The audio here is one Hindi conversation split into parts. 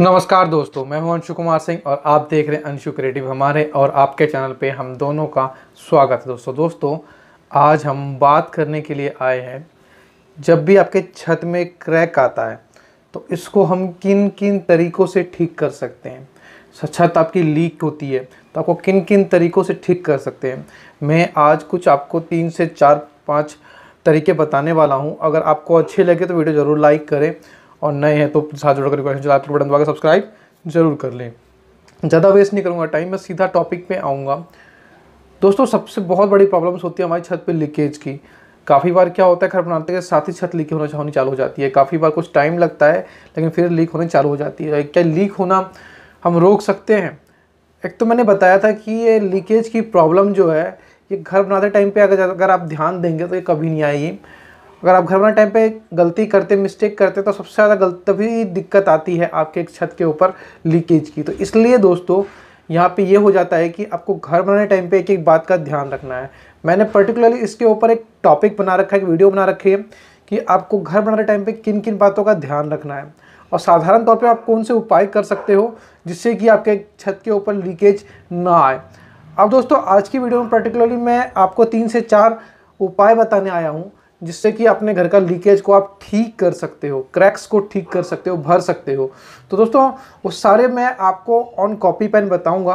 नमस्कार दोस्तों मैं हूं अंशु कुमार सिंह और आप देख रहे हैं अंशु क्रिएटिव हमारे और आपके चैनल पे हम दोनों का स्वागत है दोस्तों दोस्तों आज हम बात करने के लिए आए हैं जब भी आपके छत में क्रैक आता है तो इसको हम किन किन तरीक़ों से ठीक कर सकते हैं छत आपकी लीक होती है तो आपको किन किन तरीक़ों से ठीक कर सकते हैं मैं आज कुछ आपको तीन से चार पाँच तरीके बताने वाला हूँ अगर आपको अच्छे लगे तो वीडियो ज़रूर लाइक करें और नए हैं तो साथ जुड़कर कर क्वेश्चन आपके बटन दबा सब्सक्राइब जरूर कर लें ज़्यादा वेस्ट नहीं करूँगा टाइम मैं सीधा टॉपिक पे आऊँगा दोस्तों सबसे बहुत बड़ी प्रॉब्लम्स होती है हमारी छत पर लीकेज की काफ़ी बार क्या होता है घर बनाते के साथ ही छत लीक होना होनी चालू हो जाती है काफ़ी बार कुछ टाइम लगता है लेकिन फिर लीक होने चालू हो जाती है क्या लीक होना हम रोक सकते हैं एक तो मैंने बताया था कि ये लीकेज की प्रॉब्लम जो है ये घर बनाते टाइम पे अगर अगर आप ध्यान देंगे तो ये कभी नहीं आएगी अगर आप घर बनाने टाइम पे गलती करते मिस्टेक करते तो सबसे ज़्यादा गलत तभी दिक्कत आती है आपके एक छत के ऊपर लीकेज की तो इसलिए दोस्तों यहाँ पे ये हो जाता है कि आपको घर बनाने टाइम पे एक एक बात का ध्यान रखना है मैंने पर्टिकुलरली इसके ऊपर एक टॉपिक बना रखा है एक वीडियो बना रखी है कि आपको घर बनाने टाइम पर किन किन बातों का ध्यान रखना है और साधारण तौर पर आप कौन से उपाय कर सकते हो जिससे कि आपके छत के ऊपर लीकेज ना आए अब दोस्तों आज की वीडियो में पर्टिकुलरली मैं आपको तीन से चार उपाय बताने आया हूँ जिससे कि अपने घर का लीकेज को आप ठीक कर सकते हो क्रैक्स को ठीक कर सकते हो भर सकते हो तो दोस्तों वो सारे मैं आपको ऑन कॉपी पेन बताऊंगा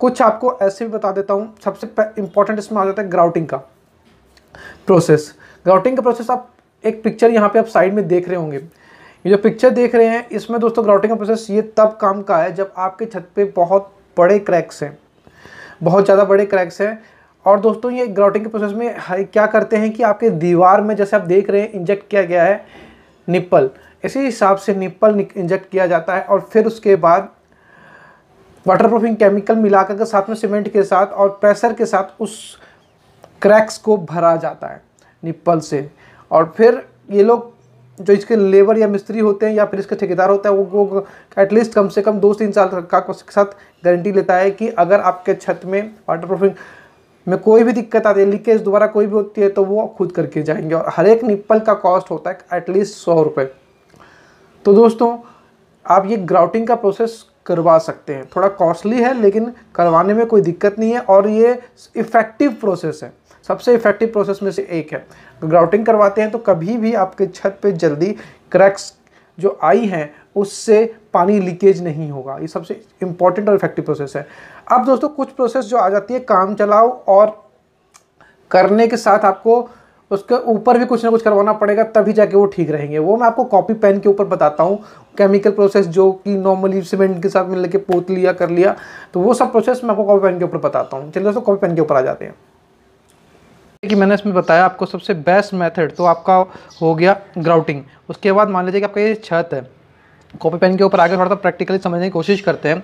कुछ आपको ऐसे भी बता देता हूँ सबसे इंपॉर्टेंट इसमें आ जाता है ग्राउटिंग का प्रोसेस ग्राउटिंग का प्रोसेस आप एक पिक्चर यहाँ पे आप साइड में देख रहे होंगे ये जो पिक्चर देख रहे हैं इसमें दोस्तों ग्राउटिंग का प्रोसेस ये तब काम का है जब आपके छत पे बहुत बड़े क्रैक्स हैं बहुत ज़्यादा बड़े क्रैक्स हैं और दोस्तों ये ग्राउटिंग के प्रोसेस में क्या करते हैं कि आपके दीवार में जैसे आप देख रहे हैं इंजेक्ट किया गया है निप्पल इसी हिसाब से निप्पल इंजेक्ट किया जाता है और फिर उसके बाद वाटर प्रूफिंग केमिकल मिलाकर के साथ में सीमेंट के साथ और प्रेशर के साथ उस क्रैक्स को भरा जाता है निप्पल से और फिर ये लोग जो इसके लेबर या मिस्त्री होते हैं या फिर इसके ठेकेदार होता है वो, वो एटलीस्ट कम से कम दो तीन साल का उसके साथ गारंटी लेता है कि अगर आपके छत में वाटर प्रूफिंग में कोई भी दिक्कत आती है लीकेज दोबारा कोई भी होती है तो वो खुद करके जाएंगे और हर एक निप्पल का कॉस्ट होता है एटलीस्ट सौ रुपये तो दोस्तों आप ये ग्राउटिंग का प्रोसेस करवा सकते हैं थोड़ा कॉस्टली है लेकिन करवाने में कोई दिक्कत नहीं है और ये इफ़ेक्टिव प्रोसेस है सबसे इफ़ेक्टिव प्रोसेस में से एक है ग्राउटिंग करवाते हैं तो कभी भी आपके छत पे जल्दी क्रैक्स जो आई हैं उससे पानी लीकेज नहीं होगा ये सबसे इम्पॉर्टेंट और इफेक्टिव प्रोसेस है अब दोस्तों कुछ प्रोसेस जो आ जाती है काम चलाओ और करने के साथ आपको उसके ऊपर भी कुछ ना कुछ करवाना पड़ेगा तभी जाके वो ठीक रहेंगे वो मैं आपको कॉपी पेन के ऊपर बताता हूँ केमिकल प्रोसेस जो कि नॉर्मली सीमेंट के साथ मिल के पोत लिया कर लिया तो वो सब प्रोसेस मैं आपको कॉपी पेन के ऊपर बताता हूँ चलिए दोस्तों कॉपी पेन के ऊपर आ जाते हैं कि मैंने इसमें बताया आपको सबसे बेस्ट मेथड तो आपका हो गया ग्राउटिंग उसके बाद मान लीजिए कि आपका ये छत है कॉपी पेन के ऊपर आगे थोड़ा सा प्रैक्टिकली समझने की कोशिश करते हैं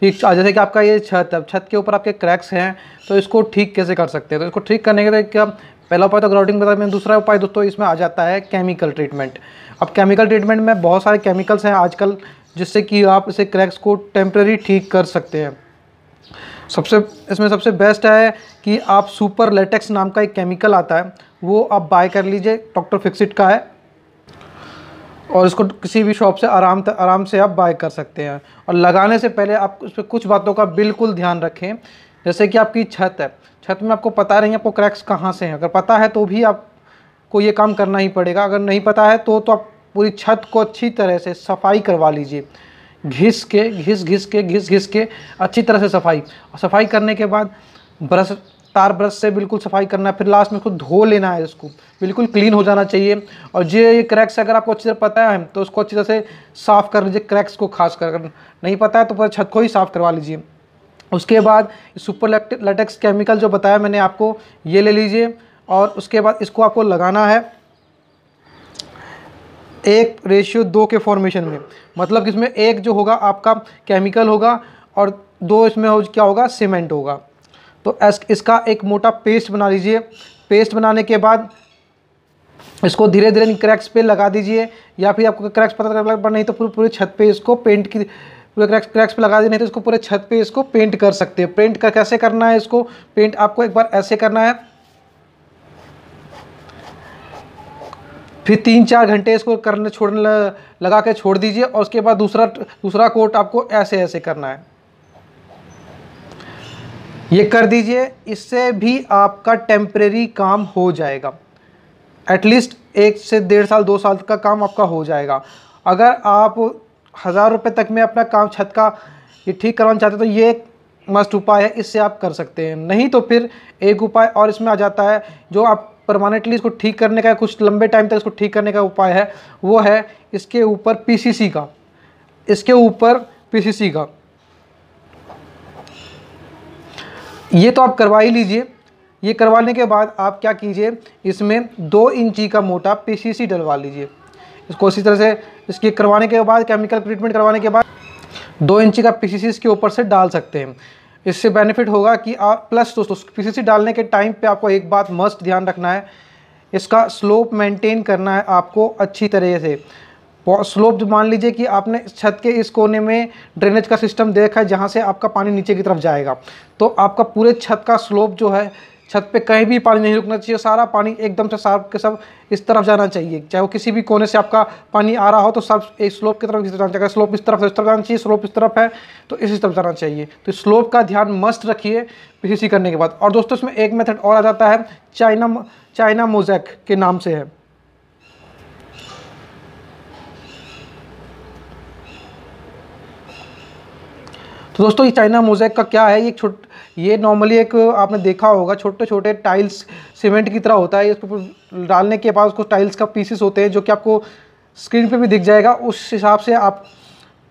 कि जैसे कि आपका ये छत है छत के ऊपर आपके क्रैक्स हैं तो इसको ठीक कैसे कर सकते हैं तो इसको ठीक करने के लिए क्या पहला उपाय तो ग्राउटिंग बता मैंने दूसरा उपाय दोस्तों इसमें आ जाता है केमिकल ट्रीटमेंट अब केमिकल ट्रीटमेंट में बहुत सारे केमिकल्स हैं आजकल जिससे कि आप इसे क्रैक्स को टेम्प्रेरी ठीक कर सकते हैं सबसे इसमें सबसे बेस्ट है कि आप सुपर लेटेक्स नाम का एक केमिकल आता है वो आप बाय कर लीजिए डॉक्टर फिक्सिट का है और इसको किसी भी शॉप से आराम आराम से आप बाय कर सकते हैं और लगाने से पहले आप उस पर कुछ बातों का बिल्कुल ध्यान रखें जैसे कि आपकी छत है छत में आपको पता नहीं आपको क्रैक्स कहाँ से हैं अगर पता है तो भी आपको ये काम करना ही पड़ेगा अगर नहीं पता है तो तो आप पूरी छत को अच्छी तरह से सफाई करवा लीजिए घिस के घिस घिस के घिस घिस के अच्छी तरह से सफाई और सफाई करने के बाद ब्रश तार ब्रश से बिल्कुल सफाई करना है फिर लास्ट में उसको धो लेना है इसको बिल्कुल क्लीन हो जाना चाहिए और ये ये क्रैक्स अगर आपको अच्छी तरह पता है तो उसको अच्छी तरह से साफ़ कर लीजिए क्रैक्स को खास कर नहीं पता है तो पूरे छत को ही साफ़ करवा लीजिए उसके बाद सुपर लेटेक्स केमिकल जो बताया मैंने आपको ये ले लीजिए और उसके बाद इसको आपको लगाना है एक रेशियो दो के फॉर्मेशन में मतलब इसमें एक जो होगा आपका केमिकल होगा और दो इसमें हो क्या होगा सीमेंट होगा तो इसका एक मोटा पेस्ट बना लीजिए पेस्ट बनाने के बाद इसको धीरे धीरे इन क्रैक्स पे लगा दीजिए या फिर आपको क्रैक्स पता लग नहीं तो पूरे पूरे छत पे इसको पेंट की पूरे क्रैक्स क्रैक्स पे लगा दिए नहीं तो इसको पूरे छत पे इसको पेंट कर सकते हैं पेंट कर कैसे करना है इसको पेंट आपको एक बार ऐसे करना है फिर तीन चार घंटे इसको करने छोड़ने लगा के छोड़ दीजिए और उसके बाद दूसरा दूसरा कोट आपको ऐसे ऐसे करना है ये कर दीजिए इससे भी आपका टेम्प्रेरी काम हो जाएगा एटलीस्ट एक से डेढ़ साल दो साल का काम आपका हो जाएगा अगर आप हज़ार रुपये तक में अपना काम छत का ये ठीक करवाना चाहते हो तो ये एक मस्ट उपाय है इससे आप कर सकते हैं नहीं तो फिर एक उपाय और इसमें आ जाता है जो आप परमानेंटली इसको ठीक करने का कुछ लंबे टाइम तक इसको ठीक करने का उपाय है वो है इसके ऊपर पी का इसके ऊपर पी का ये तो आप करवा ही लीजिए ये करवाने के बाद आप क्या कीजिए इसमें दो इंची का मोटा पीसीसी डलवा लीजिए इसको इसी तरह से इसके करवाने के बाद केमिकल ट्रीटमेंट करवाने के बाद दो इंची का पीसीसी इसके ऊपर से डाल सकते हैं इससे बेनिफिट होगा कि आप प्लस दोस्तों पीसीसी डालने के टाइम पे आपको एक बात मस्ट ध्यान रखना है इसका स्लोप मेंटेन करना है आपको अच्छी तरह से जो मान लीजिए कि आपने छत के इस कोने में ड्रेनेज का सिस्टम देखा है जहाँ से आपका पानी नीचे की तरफ जाएगा तो आपका पूरे छत का स्लोप जो है छत पे कहीं भी पानी नहीं रुकना चाहिए सारा पानी एकदम से सार्प के सब इस तरफ जाना चाहिए चाहे वो किसी भी कोने से आपका पानी आ रहा हो तो सर्फ एक स्लोप की तरफ जाना चाहिए स्लोप इस तरफ इस तरफ जाना चाहिए स्लोप इस तरफ है तो इस तरफ जाना चाहिए तो स्लोप का ध्यान मस्त रखिए पी करने के बाद और दोस्तों इसमें एक मेथड और आ जाता है चाइना चाइना मोजैक के नाम से है तो दोस्तों ये चाइना मोजैक का क्या है ये छोट ये नॉर्मली एक आपने देखा होगा छोटे छोटे टाइल्स सीमेंट की तरह होता है इसको डालने के बाद उसको टाइल्स का पीसेस होते हैं जो कि आपको स्क्रीन पे भी दिख जाएगा उस हिसाब से आप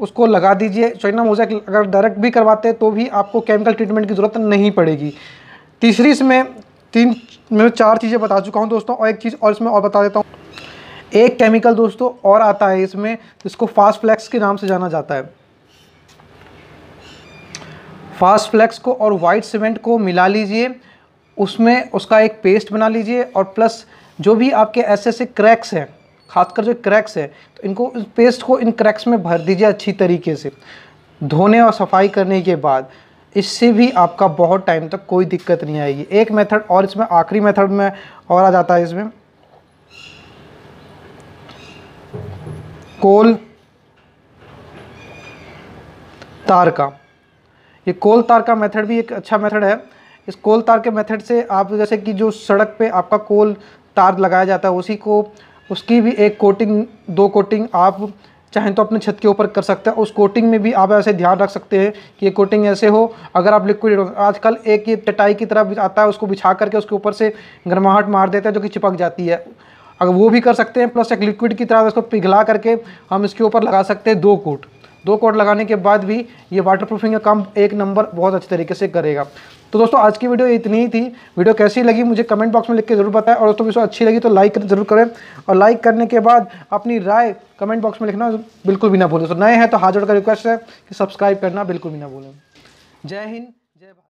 उसको लगा दीजिए चाइना मोजैक अगर डायरेक्ट भी करवाते हैं तो भी आपको केमिकल ट्रीटमेंट की ज़रूरत नहीं पड़ेगी तीसरी इसमें तीन मैं चार चीज़ें बता चुका हूँ दोस्तों और एक चीज़ और इसमें और बता देता हूँ एक केमिकल दोस्तों और आता है इसमें जिसको फास्ट फ्लैक्स के नाम से जाना जाता है फास्ट फ्लैक्स को और वाइट सीमेंट को मिला लीजिए उसमें उसका एक पेस्ट बना लीजिए और प्लस जो भी आपके ऐसे ऐसे क्रैक्स हैं खासकर जो क्रैक्स है तो इनको पेस्ट को इन क्रैक्स में भर दीजिए अच्छी तरीके से धोने और सफाई करने के बाद इससे भी आपका बहुत टाइम तक कोई दिक्कत नहीं आएगी एक मेथड और इसमें आखिरी मेथड में और आ जाता है इसमें कोल तार का ये कोल तार का मेथड भी एक अच्छा मेथड है इस कोल तार के मेथड से आप जैसे कि जो सड़क पे आपका कोल तार लगाया जाता है उसी को उसकी भी एक कोटिंग दो कोटिंग आप चाहें तो अपने छत के ऊपर कर सकते हैं उस कोटिंग में भी आप ऐसे ध्यान रख सकते हैं कि ये कोटिंग ऐसे हो अगर आप लिक्विड आजकल एक ये चटाई की तरह आता है उसको बिछा करके उसके ऊपर से गर्माहट मार देते हैं जो कि चिपक जाती है अगर वो भी कर सकते हैं प्लस एक लिक्विड की तरह उसको पिघला करके हम इसके ऊपर लगा सकते हैं दो कोट दो कोट लगाने के बाद भी ये वाटर प्रूफिंग का काम एक नंबर बहुत अच्छे तरीके से करेगा तो दोस्तों आज की वीडियो इतनी ही थी वीडियो कैसी लगी मुझे कमेंट बॉक्स में लिख के जरूर बताएं और दोस्तों वीडियो अच्छी लगी तो लाइक जरूर करें और लाइक करने के बाद अपनी राय कमेंट बॉक्स में लिखना बिल्कुल भी ना भूलें तो नए हैं तो हाथ का रिक्वेस्ट है कि सब्सक्राइब करना बिल्कुल भी ना भूलें जय हिंद जय भारत